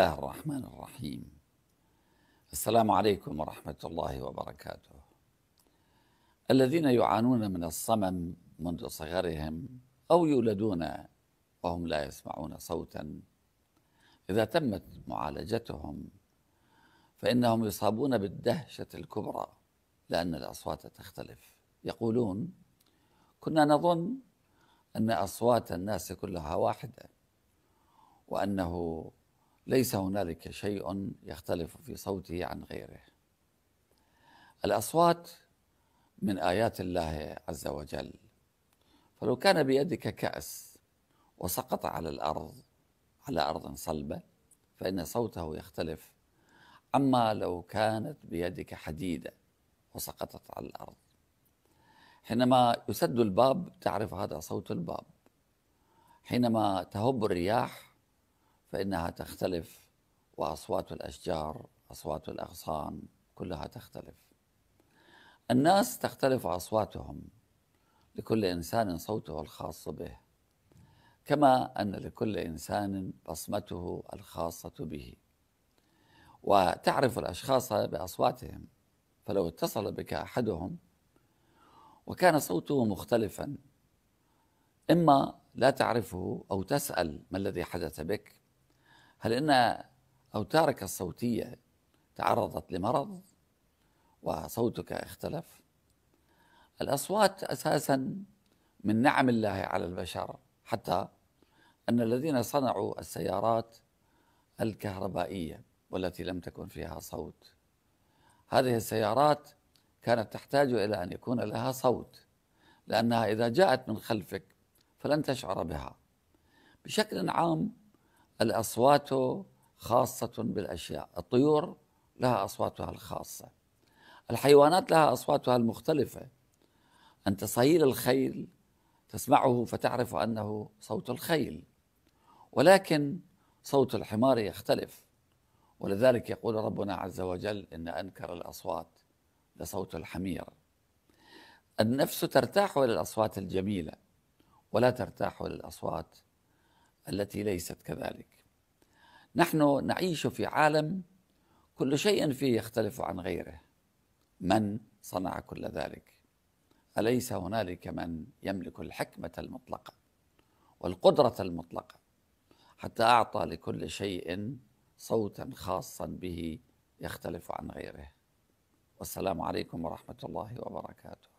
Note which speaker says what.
Speaker 1: الله الرحمن الرحيم السلام عليكم ورحمة الله وبركاته الذين يعانون من الصمم منذ صغرهم أو يولدون وهم لا يسمعون صوتا إذا تمت معالجتهم فإنهم يصابون بالدهشة الكبرى لأن الأصوات تختلف يقولون كنا نظن أن أصوات الناس كلها واحدة وأنه ليس هنالك شيء يختلف في صوته عن غيره الاصوات من ايات الله عز وجل فلو كان بيدك كاس وسقط على الارض على ارض صلبه فان صوته يختلف اما لو كانت بيدك حديده وسقطت على الارض حينما يسد الباب تعرف هذا صوت الباب حينما تهب الرياح فإنها تختلف وأصوات الأشجار أصوات الأغصان كلها تختلف الناس تختلف أصواتهم لكل إنسان صوته الخاص به كما أن لكل إنسان بصمته الخاصة به وتعرف الأشخاص بأصواتهم فلو اتصل بك أحدهم وكان صوته مختلفا إما لا تعرفه أو تسأل ما الذي حدث بك هل إن أوتارك الصوتية تعرضت لمرض وصوتك اختلف الأصوات أساسا من نعم الله على البشر حتى أن الذين صنعوا السيارات الكهربائية والتي لم تكن فيها صوت هذه السيارات كانت تحتاج إلى أن يكون لها صوت لأنها إذا جاءت من خلفك فلن تشعر بها بشكل عام الأصوات خاصة بالأشياء الطيور لها أصواتها الخاصة الحيوانات لها أصواتها المختلفة أنت صهيل الخيل تسمعه فتعرف أنه صوت الخيل ولكن صوت الحمار يختلف ولذلك يقول ربنا عز وجل إن أنكر الأصوات لصوت الحمير النفس ترتاح إلى الأصوات الجميلة ولا ترتاح إلى الأصوات التي ليست كذلك نحن نعيش في عالم كل شيء فيه يختلف عن غيره من صنع كل ذلك اليس هنالك من يملك الحكمه المطلقه والقدره المطلقه حتى اعطى لكل شيء صوتا خاصا به يختلف عن غيره والسلام عليكم ورحمه الله وبركاته